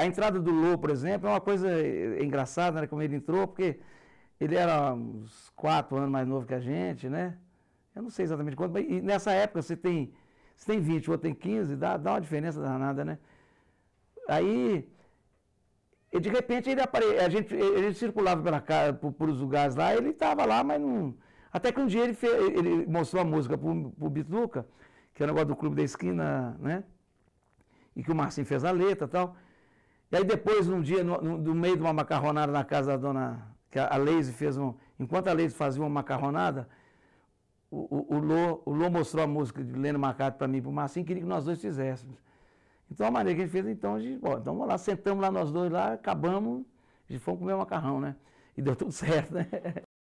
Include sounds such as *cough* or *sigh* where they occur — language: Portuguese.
A entrada do Lô, por exemplo, é uma coisa eh, eh, engraçada, né? Como ele entrou, porque ele era uns quatro anos mais novo que a gente, né? Eu não sei exatamente quanto, mas nessa época você tem, você tem 20, o outro tem 15, dá, dá uma diferença danada, né? Aí, de repente, ele apare... a, gente, ele circulava pela casa, por, por os lugares lá, ele estava lá, mas não... Até que um dia ele, fez, ele mostrou a música para o Bituca, que era é o negócio do Clube da Esquina, né? E que o Marcinho fez a letra e tal. E aí depois, um dia, no, no meio de uma macarronada na casa da dona, que a Leise fez um. Enquanto a Leise fazia uma macarronada, o, o, o, Lô, o mostrou a música de Leno Macato para mim para o Marcinho, queria que nós dois fizéssemos. Então a maneira que a gente fez, então, a gente, bom, então vamos lá, sentamos lá nós dois lá, acabamos, e fomos comer macarrão, né? E deu tudo *laughs* certo, né?